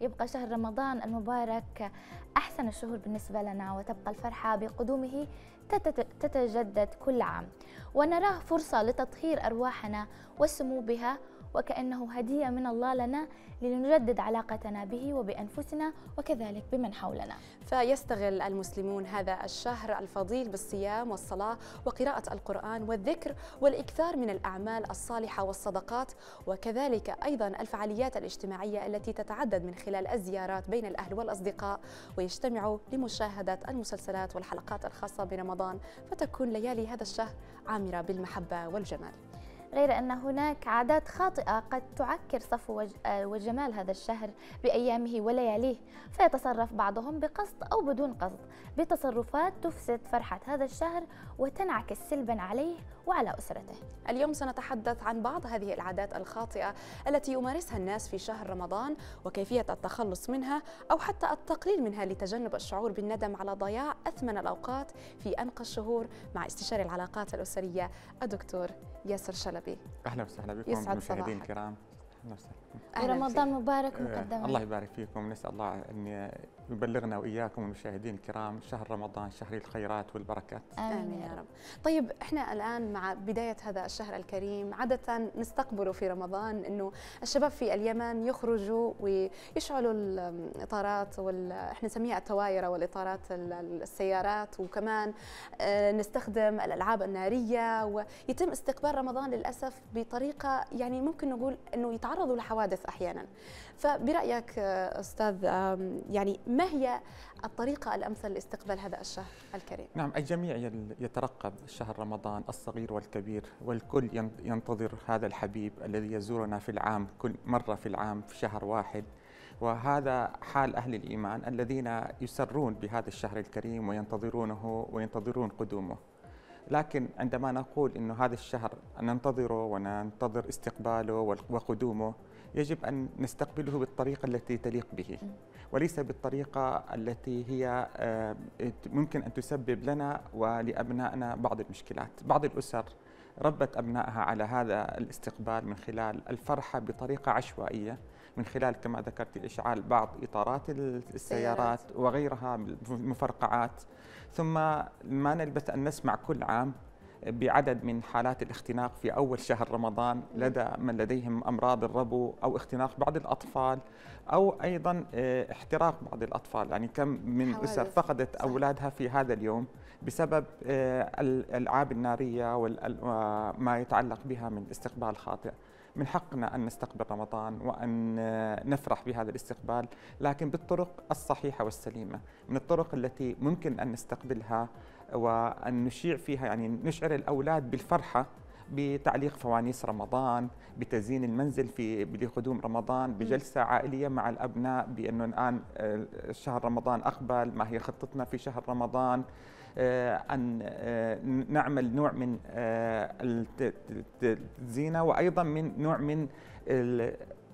يبقى شهر رمضان المبارك أحسن الشهور بالنسبة لنا وتبقى الفرحة بقدومه تتجدد كل عام ونراه فرصة لتطهير أرواحنا والسمو بها وكأنه هدية من الله لنا لنجدد علاقتنا به وبأنفسنا وكذلك بمن حولنا فيستغل المسلمون هذا الشهر الفضيل بالصيام والصلاة وقراءة القرآن والذكر والإكثار من الأعمال الصالحة والصدقات وكذلك أيضا الفعاليات الاجتماعية التي تتعدد من خلال الزيارات بين الأهل والأصدقاء ويجتمعوا لمشاهدة المسلسلات والحلقات الخاصة برمضان فتكون ليالي هذا الشهر عامرة بالمحبة والجمال غير أن هناك عادات خاطئة قد تعكر صفو آه، وجمال هذا الشهر بأيامه ولياليه فيتصرف بعضهم بقصد أو بدون قصد بتصرفات تفسد فرحة هذا الشهر وتنعكس سلبا عليه وعلى أسرته اليوم سنتحدث عن بعض هذه العادات الخاطئة التي يمارسها الناس في شهر رمضان وكيفية التخلص منها أو حتى التقليل منها لتجنب الشعور بالندم على ضياع أثمن الأوقات في أنقى الشهور مع استشاري العلاقات الأسرية الدكتور ياسر شلبي أهلا وسهلا بكم مشاهدين الكرام رمضان مبارك مقدما إيه. الله يبارك فيكم نسال الله ان يبلغنا واياكم المشاهدين الكرام شهر رمضان شهر الخيرات والبركات امين يا رب. طيب احنا الان مع بدايه هذا الشهر الكريم عاده نستقبله في رمضان انه الشباب في اليمن يخرجوا ويشعلوا الاطارات وال... احنا نسميها التوائر والاطارات السيارات وكمان آه، نستخدم الالعاب الناريه ويتم استقبال رمضان للاسف بطريقه يعني ممكن نقول انه يتعرضوا لحوادث احيانا فبرايك آه، استاذ يعني ما ما هي الطريقة الأمثل لاستقبال هذا الشهر الكريم؟ نعم الجميع يترقب شهر رمضان الصغير والكبير والكل ينتظر هذا الحبيب الذي يزورنا في العام كل مرة في العام في شهر واحد وهذا حال أهل الإيمان الذين يسرون بهذا الشهر الكريم وينتظرونه وينتظرون قدومه لكن عندما نقول أن هذا الشهر ننتظره وننتظر استقباله وقدومه يجب أن نستقبله بالطريقة التي تليق به وليس بالطريقة التي هي آه، ممكن أن تسبب لنا ولأبنائنا بعض المشكلات بعض الأسر ربت أبنائها على هذا الاستقبال من خلال الفرحة بطريقة عشوائية من خلال كما ذكرت إشعال بعض إطارات السيارات وغيرها المفرقعات ثم ما نلبث أن نسمع كل عام بعدد من حالات الاختناق في أول شهر رمضان لدى من لديهم أمراض الربو أو اختناق بعض الأطفال أو أيضا آه، احتراق بعض الأطفال يعني كم من أسر فقدت أولادها في هذا اليوم بسبب آه، الألعاب النارية وما آه، يتعلق بها من استقبال خاطئ من حقنا أن نستقبل رمضان وأن نفرح بهذا الاستقبال لكن بالطرق الصحيحة والسليمة من الطرق التي ممكن أن نستقبلها وأن نشيع فيها يعني نشعر الأولاد بالفرحة بتعليق فوانيس رمضان بتزيين المنزل في بقدوم رمضان بجلسة عائلية مع الأبناء بأنه الآن آه، شهر رمضان أقبل ما هي خطتنا في شهر رمضان آه، أن آه، نعمل نوع من الزينة وأيضا من نوع من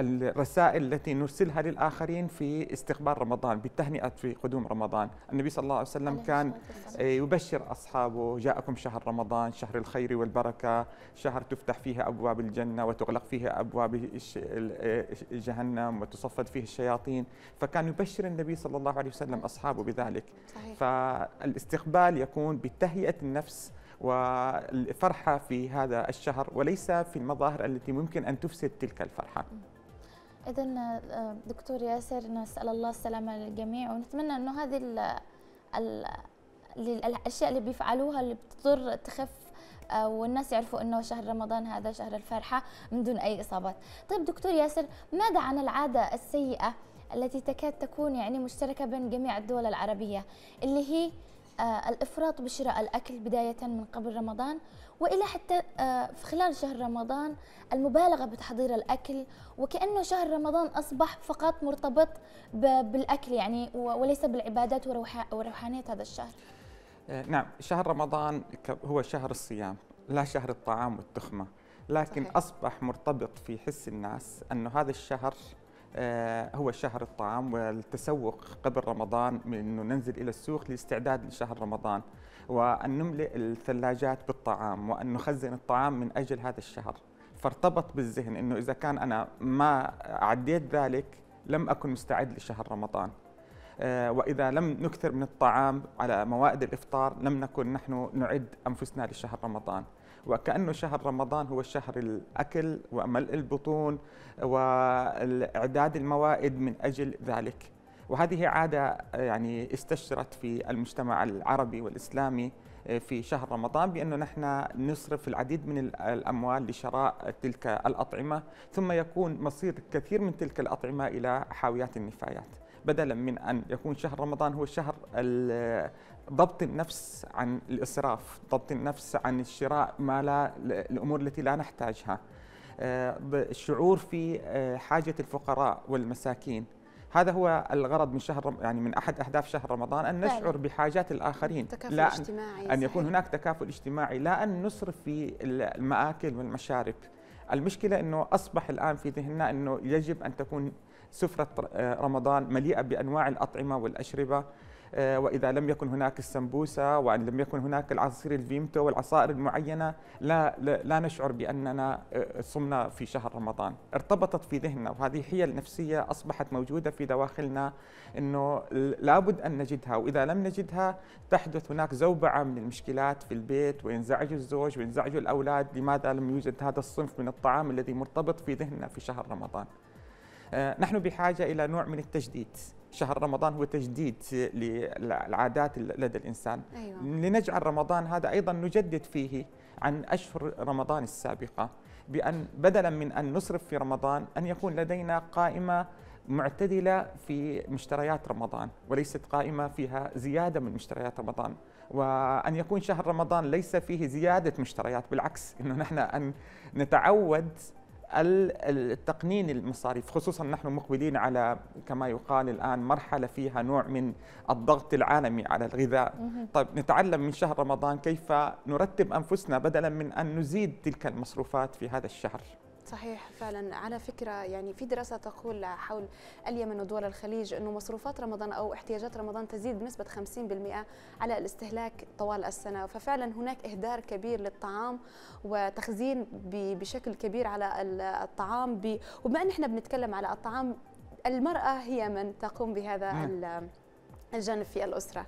الرسائل التي نرسلها للآخرين في استقبال رمضان بالتهنئة في قدوم رمضان النبي صلى الله عليه وسلم كان إيه، يبشر أصحابه جاءكم شهر رمضان شهر الخير والبركة شهر تفتح فيه أبواب الجنة وتغلق فيه أبواب إيه، جهنم وتصفد فيه الشياطين فكان يبشر النبي صلى الله عليه وسلم أصحابه بذلك فالاستقبال يكون بتهيئة النفس والفرحة في هذا الشهر وليس في المظاهر التي ممكن أن تفسد تلك الفرحة إذا آه، دكتور ياسر نسأل الله السلامة للجميع ونتمنى إنه هذه الـ الـ الأشياء اللي بيفعلوها اللي بتضر تخف آه، والناس يعرفوا انه شهر رمضان هذا شهر الفرحه من دون اي اصابات. طيب دكتور ياسر ماذا عن العاده السيئه التي تكاد تكون يعني مشتركه بين جميع الدول العربيه اللي هي آه، الإفراط بشراء الأكل بداية من قبل رمضان وإلى حتى آه، في خلال شهر رمضان المبالغة بتحضير الأكل وكأنه شهر رمضان أصبح فقط مرتبط بالأكل يعني وليس بالعبادات وروحانية هذا الشهر آه، نعم شهر رمضان هو شهر الصيام لا شهر الطعام والتخمة لكن صحيح. أصبح مرتبط في حس الناس أنه هذا الشهر آه، هو شهر الطعام والتسوق قبل رمضان من انه ننزل الى السوق لاستعداد لشهر رمضان وان نملئ الثلاجات بالطعام وان نخزن الطعام من اجل هذا الشهر فارتبط بالذهن انه اذا كان انا ما عديت ذلك لم اكن مستعد لشهر رمضان آه، واذا لم نكثر من الطعام على موائد الافطار لم نكن نحن نعد انفسنا لشهر رمضان وكأنه شهر رمضان هو شهر الأكل وملء البطون وإعداد الموائد من أجل ذلك وهذه عادة يعني استشرت في المجتمع العربي والإسلامي آه، في شهر رمضان بأنه نحن نصرف العديد من الأموال لشراء تلك الأطعمة ثم يكون مصير كثير من تلك الأطعمة إلى حاويات النفايات بدلا من أن يكون شهر رمضان هو شهر ضبط النفس عن الإسراف ضبط النفس عن الشراء ما لا الأمور التي لا نحتاجها آه، الشعور في آه، حاجة الفقراء والمساكين هذا هو الغرض من شهر يعني من احد اهداف شهر رمضان ان نشعر بحاجات الاخرين تكافل لا اجتماعي ان يكون هناك تكافل اجتماعي لا ان نصرف في المآكل والمشارب المشكله انه اصبح الان في ذهننا انه يجب ان تكون سفره آه، رمضان مليئه بانواع الاطعمه والاشربه آه، وإذا لم يكن هناك السمبوسة وأن لم يكن هناك العصير الفيمتو والعصائر المعينة لا, لا نشعر بأننا آه، صمنا في شهر رمضان ارتبطت في ذهننا وهذه حيل نفسية أصبحت موجودة في دواخلنا أنه لابد أن نجدها وإذا لم نجدها تحدث هناك زوبعة من المشكلات في البيت وينزعج الزوج وينزعج الأولاد لماذا لم يوجد هذا الصنف من الطعام الذي مرتبط في ذهننا في شهر رمضان آه، نحن بحاجة إلى نوع من التجديد شهر رمضان هو تجديد للعادات لدى الإنسان أيوة. لنجعل رمضان هذا أيضا نجدد فيه عن أشهر رمضان السابقة بأن بدلا من أن نصرف في رمضان أن يكون لدينا قائمة معتدلة في مشتريات رمضان وليست قائمة فيها زيادة من مشتريات رمضان وأن يكون شهر رمضان ليس فيه زيادة مشتريات بالعكس أنه نحن أن نتعود التقنين المصاريف خصوصا نحن مقبلين على كما يقال الآن مرحلة فيها نوع من الضغط العالمي على الغذاء طيب نتعلم من شهر رمضان كيف نرتب أنفسنا بدلا من أن نزيد تلك المصروفات في هذا الشهر صحيح فعلا على فكرة يعني في دراسة تقول حول اليمن ودول الخليج أنه مصروفات رمضان أو احتياجات رمضان تزيد بنسبة 50% على الاستهلاك طوال السنة ففعلا هناك إهدار كبير للطعام وتخزين بشكل كبير على الطعام وبما أن احنا بنتكلم على الطعام المرأة هي من تقوم بهذا نعم. الجانب في الأسرة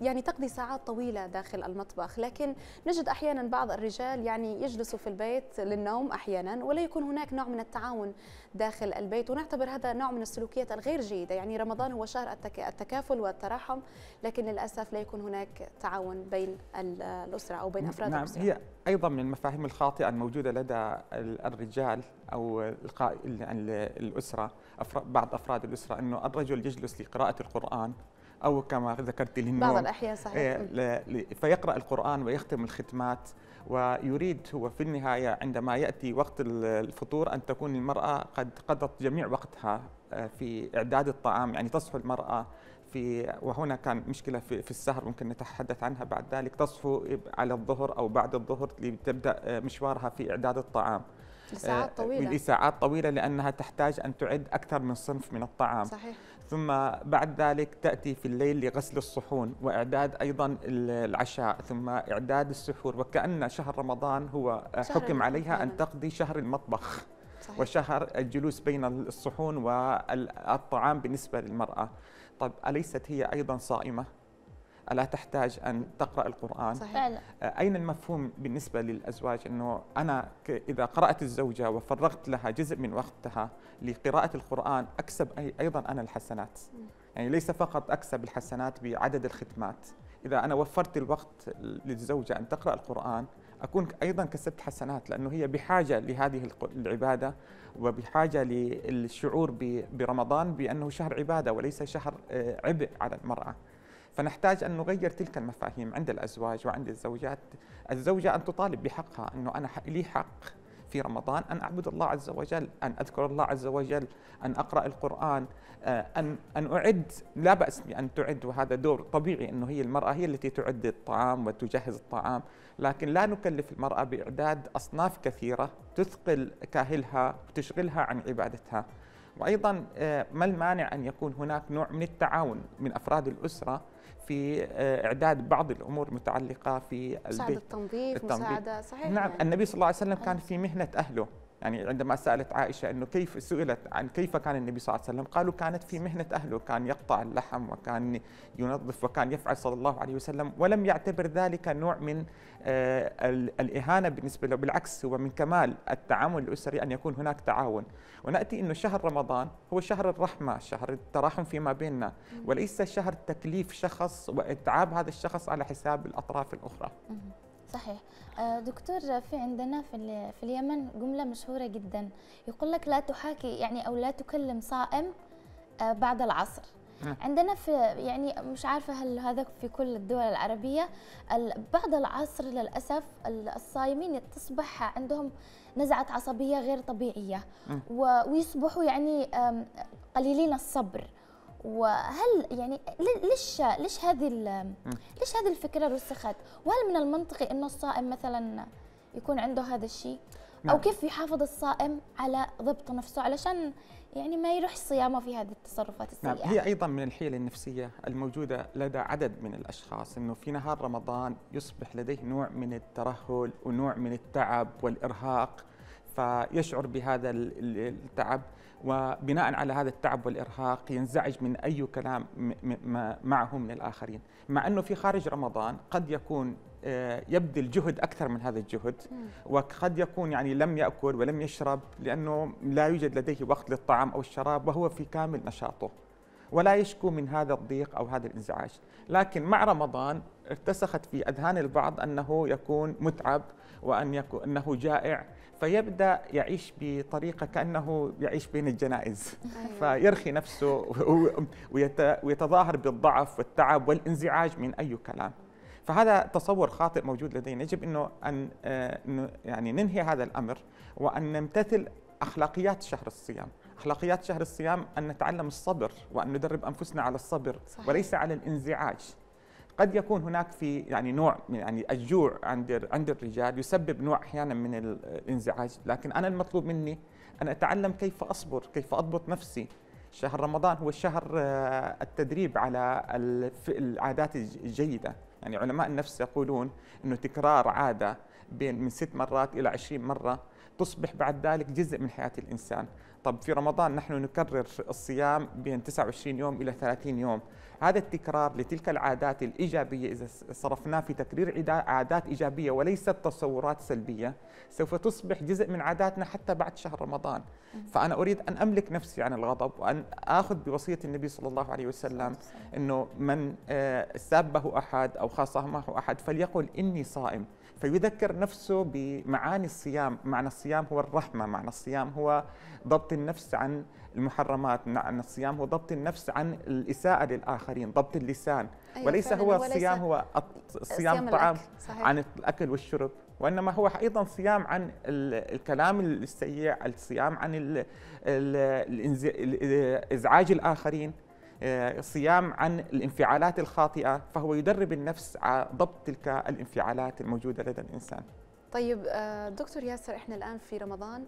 يعني تقضي ساعات طويلة داخل المطبخ لكن نجد أحيانا بعض الرجال يعني يجلسوا في البيت للنوم أحيانا ولا يكون هناك نوع من التعاون داخل البيت ونعتبر هذا نوع من السلوكيات الغير جيدة يعني رمضان هو شهر التكافل والتراحم لكن للأسف لا يكون هناك تعاون بين الأسرة أو بين أفراد نعم الأسرة هي أيضا من المفاهيم الخاطئة الموجودة لدى الرجال أو الأسرة بعض أفراد الأسرة أنه الرجل يجلس لقراءة القرآن او كما ذكرت للنوم بعض الاحيان صحيح إيه، فيقرا القران ويختم الختمات ويريد هو في النهايه عندما ياتي وقت الفطور ان تكون المراه قد قضت جميع وقتها آه، في اعداد الطعام يعني تصحو المراه في وهنا كان مشكله في, في السهر ممكن نتحدث عنها بعد ذلك تصحو على الظهر او بعد الظهر لتبدا آه، مشوارها في اعداد الطعام لساعات آه، طويلة لساعات طويلة لأنها تحتاج أن تعد أكثر من صنف من الطعام صحيح ثم بعد ذلك تأتي في الليل لغسل الصحون وإعداد أيضا العشاء ثم إعداد السحور وكأن شهر رمضان هو آه، حكم عليها أن تقضي شهر المطبخ صحيح. وشهر الجلوس بين الصحون والطعام بالنسبة للمرأة طب أليست هي أيضا صائمة؟ ألا تحتاج أن تقرأ القرآن صحيح. آه، أين المفهوم بالنسبة للأزواج أنه أنا إذا قرأت الزوجة وفرغت لها جزء من وقتها لقراءة القرآن أكسب أيضا أنا الحسنات يعني ليس فقط أكسب الحسنات بعدد الختمات إذا أنا وفرت الوقت للزوجة أن تقرأ القرآن أكون أيضا كسبت حسنات لأنه هي بحاجة لهذه العبادة وبحاجة للشعور برمضان بأنه شهر عبادة وليس شهر آه، عبء على المرأة فنحتاج أن نغير تلك المفاهيم عند الأزواج وعند الزوجات الزوجة أن تطالب بحقها أنه أنا لي حق في رمضان أن أعبد الله عز وجل أن أذكر الله عز وجل أن أقرأ القرآن آه، أن أن أعد لا بأس بأن تعد وهذا دور طبيعي أنه هي المرأة هي التي تعد الطعام وتجهز الطعام لكن لا نكلف المرأة بإعداد أصناف كثيرة تثقل كاهلها وتشغلها عن عبادتها وايضا آه، ما المانع ان يكون هناك نوع من التعاون من افراد الاسره في آه، اعداد بعض الامور المتعلقه في البيت مساعده التنظيف, التنظيف. مساعده صحيح نعم يعني. النبي صلى الله عليه وسلم كان في مهنه اهله يعني عندما سالت عائشه انه كيف سئلت عن كيف كان النبي صلى الله عليه وسلم قالوا كانت في مهنه اهله كان يقطع اللحم وكان ينظف وكان يفعل صلى الله عليه وسلم ولم يعتبر ذلك نوع من آه، الاهانه بالنسبه له بالعكس هو من كمال التعامل الاسري ان يكون هناك تعاون وناتي انه شهر رمضان هو شهر الرحمه شهر التراحم فيما بيننا وليس شهر تكليف شخص واتعاب هذا الشخص على حساب الاطراف الاخرى صحيح آه، دكتور في عندنا في, في اليمن جملة مشهورة جدا يقول لك لا تحاكي يعني أو لا تكلم صائم آه، بعد العصر عندنا في يعني مش عارفة هل هذا في كل الدول العربية بعد العصر للأسف الصائمين تصبح عندهم نزعة عصبية غير طبيعية ويصبحوا يعني قليلين الصبر وهل يعني ليش ليش هذه ليش هذه الفكره رسخت؟ وهل من المنطقي انه الصائم مثلا يكون عنده هذا الشيء؟ او نعم. كيف يحافظ الصائم على ضبط نفسه علشان يعني ما يروح صيامه في هذه التصرفات نعم، السيئه. هي ايضا من الحيل النفسيه الموجوده لدى عدد من الاشخاص انه في نهار رمضان يصبح لديه نوع من الترهل ونوع من التعب والارهاق فيشعر بهذا التعب وبناء على هذا التعب والارهاق ينزعج من اي كلام معه من الاخرين، مع انه في خارج رمضان قد يكون آه، يبذل جهد اكثر من هذا الجهد وقد يكون يعني لم ياكل ولم يشرب لانه لا يوجد لديه وقت للطعام او الشراب وهو في كامل نشاطه. ولا يشكو من هذا الضيق او هذا الانزعاج، لكن مع رمضان ارتسخت في اذهان البعض انه يكون متعب وان يكون انه جائع فيبدا يعيش بطريقه كانه يعيش بين الجنائز أيوة. فيرخي نفسه ويتظاهر بالضعف والتعب والانزعاج من اي كلام فهذا تصور خاطئ موجود لدينا يجب انه ان آه، يعني ننهي هذا الامر وان نمتثل اخلاقيات شهر الصيام اخلاقيات شهر الصيام ان نتعلم الصبر وان ندرب انفسنا على الصبر صحيح. وليس على الانزعاج قد يكون هناك في يعني نوع من يعني الجوع عند عند الرجال يسبب نوع احيانا من الانزعاج لكن انا المطلوب مني ان اتعلم كيف اصبر كيف اضبط نفسي شهر رمضان هو شهر آه، التدريب على العادات الجيده يعني علماء النفس يقولون انه تكرار عاده بين من ست مرات الى 20 مره تصبح بعد ذلك جزء من حياة الإنسان طب في رمضان نحن نكرر الصيام بين 29 يوم إلى 30 يوم هذا التكرار لتلك العادات الإيجابية إذا صرفناه في تكرير عادات إيجابية وليست تصورات سلبية سوف تصبح جزء من عاداتنا حتى بعد شهر رمضان فأنا أريد أن أملك نفسي عن الغضب وأن آخذ بوصية النبي صلى الله عليه وسلم أنه من آه، سابه أحد أو خاصمه أحد فليقل إني صائم فيذكر نفسه بمعاني الصيام معنى الصيام هو الرحمة معنى الصيام هو ضبط النفس عن المحرمات معنى الصيام هو ضبط النفس عن الإساءة للآخرين ضبط اللسان أيوة وليس هو الصيام هو الصيام طعام عن الأكل والشرب وإنما هو أيضا صيام عن الكلام السيء الصيام عن إزعاج الآخرين آه، صيام عن الانفعالات الخاطئة فهو يدرب النفس على ضبط تلك الانفعالات الموجودة لدى الإنسان طيب آه، دكتور ياسر احنا الان في رمضان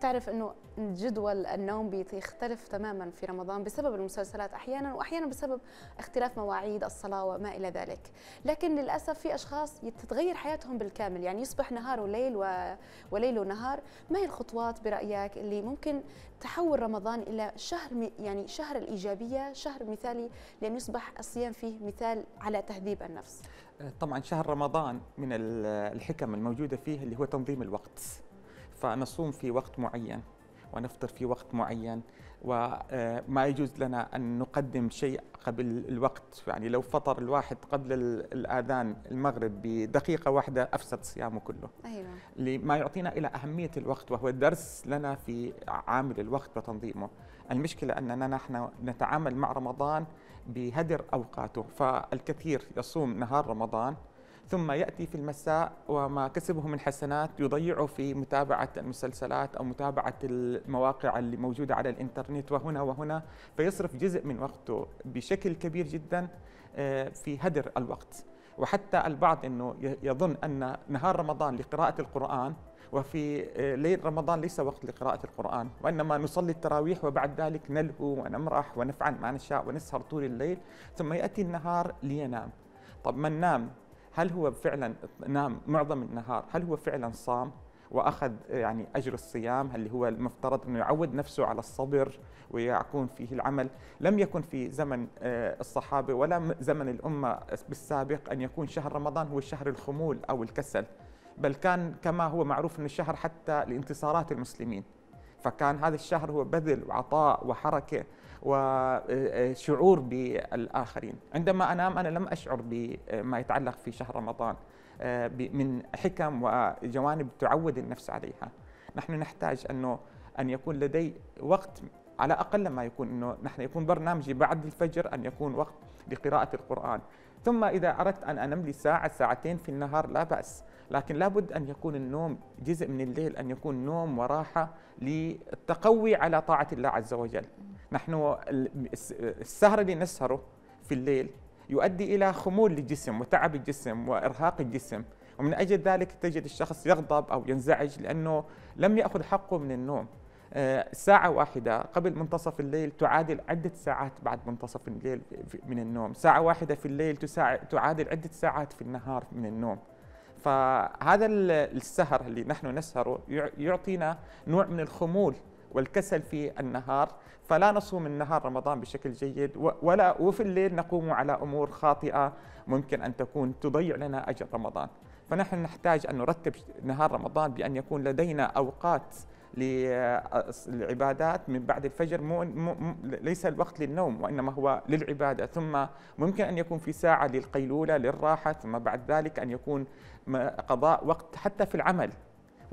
تعرف انه جدول النوم بيختلف تماما في رمضان بسبب المسلسلات احيانا واحيانا بسبب اختلاف مواعيد الصلاه وما الى ذلك، لكن للاسف في اشخاص تتغير حياتهم بالكامل يعني يصبح نهار وليل و... وليل ونهار، ما هي الخطوات برايك اللي ممكن تحول رمضان الى شهر يعني شهر الايجابيه، شهر مثالي لان يصبح الصيام فيه مثال على تهذيب النفس؟ طبعا شهر رمضان من الحكم الموجوده فيه اللي هو تنظيم الوقت فنصوم في وقت معين ونفطر في وقت معين وما آه، يجوز لنا ان نقدم شيء قبل الوقت يعني لو فطر الواحد قبل الاذان المغرب بدقيقه واحده افسد صيامه كله ايوه لما يعطينا الى اهميه الوقت وهو درس لنا في عامل الوقت وتنظيمه المشكله اننا نحن نتعامل مع رمضان بهدر أوقاته فالكثير يصوم نهار رمضان ثم يأتي في المساء وما كسبه من حسنات يضيعه في متابعة المسلسلات أو متابعة المواقع اللي موجودة على الإنترنت وهنا وهنا فيصرف جزء من وقته بشكل كبير جدا آه، في هدر الوقت وحتى البعض أنه يظن أن نهار رمضان لقراءة القرآن وفي آه، ليل رمضان ليس وقت لقراءة القرآن وإنما نصلي التراويح وبعد ذلك نلهو ونمرح ونفعل ما نشاء ونسهر طول الليل ثم يأتي النهار لينام طب من نام هل هو فعلا نام معظم النهار هل هو فعلا صام واخذ آه، يعني اجر الصيام اللي هو المفترض انه يعود نفسه على الصبر ويكون فيه العمل، لم يكن في زمن آه، الصحابه ولا زمن الامه بالسابق ان يكون شهر رمضان هو شهر الخمول او الكسل، بل كان كما هو معروف من الشهر حتى لانتصارات المسلمين فكان هذا الشهر هو بذل وعطاء وحركة وشعور بالآخرين عندما أنام أنا لم أشعر بما يتعلق في شهر رمضان من حكم وجوانب تعود النفس عليها نحن نحتاج أنه أن يكون لدي وقت على أقل ما يكون أنه نحن يكون برنامجي بعد الفجر أن يكون وقت لقراءة القرآن ثم إذا أردت أن أنام ساعة ساعتين في النهار لا بأس لكن لابد أن يكون النوم جزء من الليل أن يكون نوم وراحة للتقوي على طاعة الله عز وجل نحن السهر اللي نسهره في الليل يؤدي إلى خمول للجسم وتعب الجسم وإرهاق الجسم ومن أجل ذلك تجد الشخص يغضب أو ينزعج لأنه لم يأخذ حقه من النوم آه، ساعة واحدة قبل منتصف الليل تعادل عدة ساعات بعد منتصف الليل من النوم ساعة واحدة في الليل تعادل عدة ساعات في النهار من النوم فهذا السهر اللي نحن نسهره يعطينا نوع من الخمول والكسل في النهار فلا نصوم النهار رمضان بشكل جيد ولا وفي الليل نقوم على امور خاطئه ممكن ان تكون تضيع لنا اجر رمضان فنحن نحتاج ان نرتب نهار رمضان بان يكون لدينا اوقات للعبادات من بعد الفجر مو, مو ليس الوقت للنوم وإنما هو للعبادة ثم ممكن أن يكون في ساعة للقيلولة للراحة ثم بعد ذلك أن يكون قضاء وقت حتى في العمل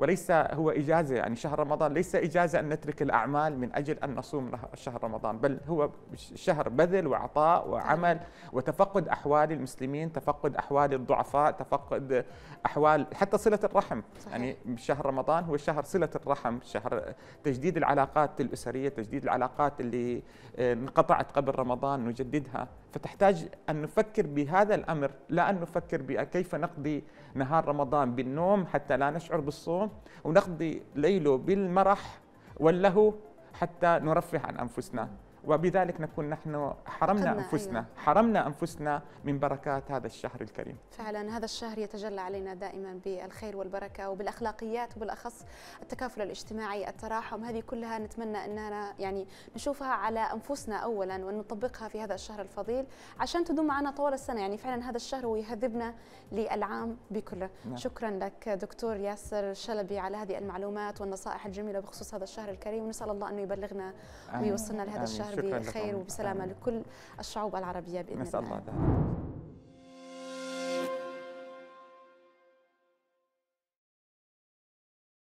وليس هو إجازة يعني شهر رمضان ليس إجازة أن نترك الأعمال من أجل أن نصوم شهر رمضان بل هو شهر بذل وعطاء وعمل وتفقد أحوال المسلمين تفقد أحوال الضعفاء تفقد أحوال حتى صلة الرحم صحيح. يعني شهر رمضان هو شهر صلة الرحم شهر تجديد العلاقات الأسرية تجديد العلاقات اللي آه، انقطعت قبل رمضان نجددها فتحتاج أن نفكر بهذا الأمر لا أن نفكر بكيف نقضي نهار رمضان بالنوم حتى لا نشعر بالصوم ونقضي ليله بالمرح واللهو حتى نرفه عن أنفسنا وبذلك نكون نحن حرمنا أنفسنا أيوة. حرمنا أنفسنا من بركات هذا الشهر الكريم فعلا هذا الشهر يتجلى علينا دائما بالخير والبركة وبالأخلاقيات وبالأخص التكافل الاجتماعي التراحم هذه كلها نتمنى أننا يعني نشوفها على أنفسنا أولا ونطبقها في هذا الشهر الفضيل عشان تدوم معنا طوال السنة يعني فعلا هذا الشهر ويهذبنا للعام بكله نعم. شكرا لك دكتور ياسر شلبي على هذه المعلومات والنصائح الجميلة بخصوص هذا الشهر الكريم ونسال الله أنه يبلغنا ويوصلنا لهذا آمين. الشهر بخير وبسلامه لكل الشعوب العربيه باذن الله نسال الله ذلك